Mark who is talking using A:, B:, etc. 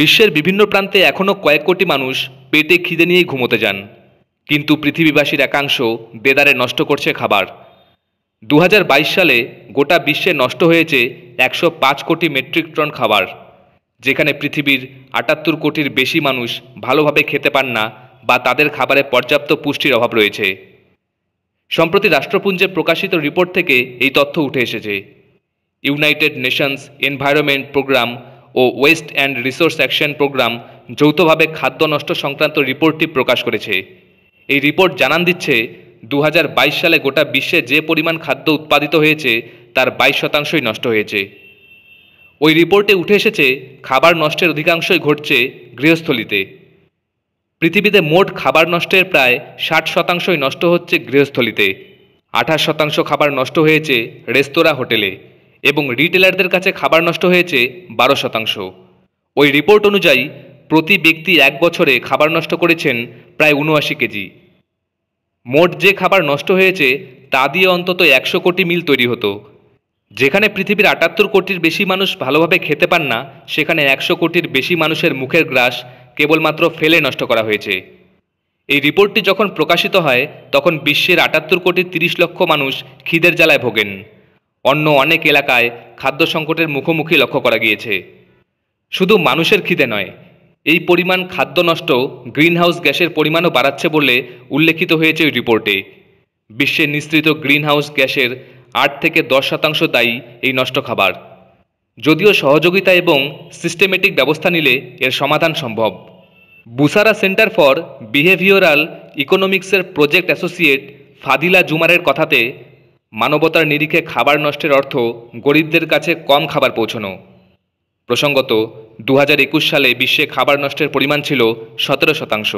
A: বিশ্বের বিভিন্ন প্রান্তে এখনও কয়েক কোটি মানুষ পেটে খিদে নিয়েই ঘুমোতে যান কিন্তু পৃথিবীবাসীর একাংশ দেদারে নষ্ট করছে খাবার দু সালে গোটা বিশ্বে নষ্ট হয়েছে একশো কোটি মেট্রিক টন খাবার যেখানে পৃথিবীর আটাত্তর কোটির বেশি মানুষ ভালোভাবে খেতে পান না বা তাদের খাবারে পর্যাপ্ত পুষ্টির অভাব রয়েছে সম্প্রতি রাষ্ট্রপুঞ্জে প্রকাশিত রিপোর্ট থেকে এই তথ্য উঠে এসেছে ইউনাইটেড নেশনস এনভায়রনমেন্ট প্রোগ্রাম ও waste and resource action programme যৌথভাবে খাদ্য নষ্ট সংক্রান্ত রিপোর্টটি প্রকাশ করেছে এই রিপোর্ট জানান দিচ্ছে দু সালে গোটা বিশ্বে যে পরিমাণ খাদ্য উৎপাদিত হয়েছে তার বাইশ শতাংশই নষ্ট হয়েছে ওই রিপোর্টে উঠে এসেছে খাবার নষ্টের অধিকাংশই ঘটছে গৃহস্থলিতে পৃথিবীতে মোট খাবার নষ্টের প্রায় ষাট শতাংশই নষ্ট হচ্ছে গৃহস্থলিতে আঠাশ শতাংশ খাবার নষ্ট হয়েছে রেস্তোরাঁ হোটেলে এবং রিটেলারদের কাছে খাবার নষ্ট হয়েছে বারো শতাংশ ওই রিপোর্ট অনুযায়ী প্রতি ব্যক্তি এক বছরে খাবার নষ্ট করেছেন প্রায় উনআশি কেজি মোট যে খাবার নষ্ট হয়েছে তা দিয়ে অন্তত একশো কোটি মিল তৈরি হতো যেখানে পৃথিবীর আটাত্তর কোটির বেশি মানুষ ভালোভাবে খেতে পান না সেখানে একশো কোটির বেশি মানুষের মুখের গ্রাস কেবলমাত্র ফেলে নষ্ট করা হয়েছে এই রিপোর্টটি যখন প্রকাশিত হয় তখন বিশ্বের আটাত্তর কোটি তিরিশ লক্ষ মানুষ খিদের জ্বালায় ভোগেন অন্য অনেক এলাকায় খাদ্য সংকটের মুখোমুখি লক্ষ্য করা গিয়েছে শুধু মানুষের খিদে নয় এই পরিমাণ খাদ্য নষ্ট গ্রিনহাউস গ্যাসের পরিমাণও বাড়াচ্ছে বলে উল্লেখিত হয়েছে ওই রিপোর্টে বিশ্বে নিঃসৃত গ্রিনহাউস গ্যাসের আট থেকে দশ শতাংশ দায়ী এই নষ্ট খাবার যদিও সহযোগিতা এবং সিস্টেমেটিক ব্যবস্থা নিলে এর সমাধান সম্ভব বুসারা সেন্টার ফর বিহেভিওরাল ইকোনমিক্সের প্রজেক্ট অ্যাসোসিয়েট ফাদিলা জুমারের কথাতে মানবতার নিরিখে খাবার নষ্টের অর্থ গরিবদের কাছে কম খাবার পৌঁছানো প্রসঙ্গত দু সালে বিশ্বে খাবার নষ্টের পরিমাণ ছিল সতেরো শতাংশ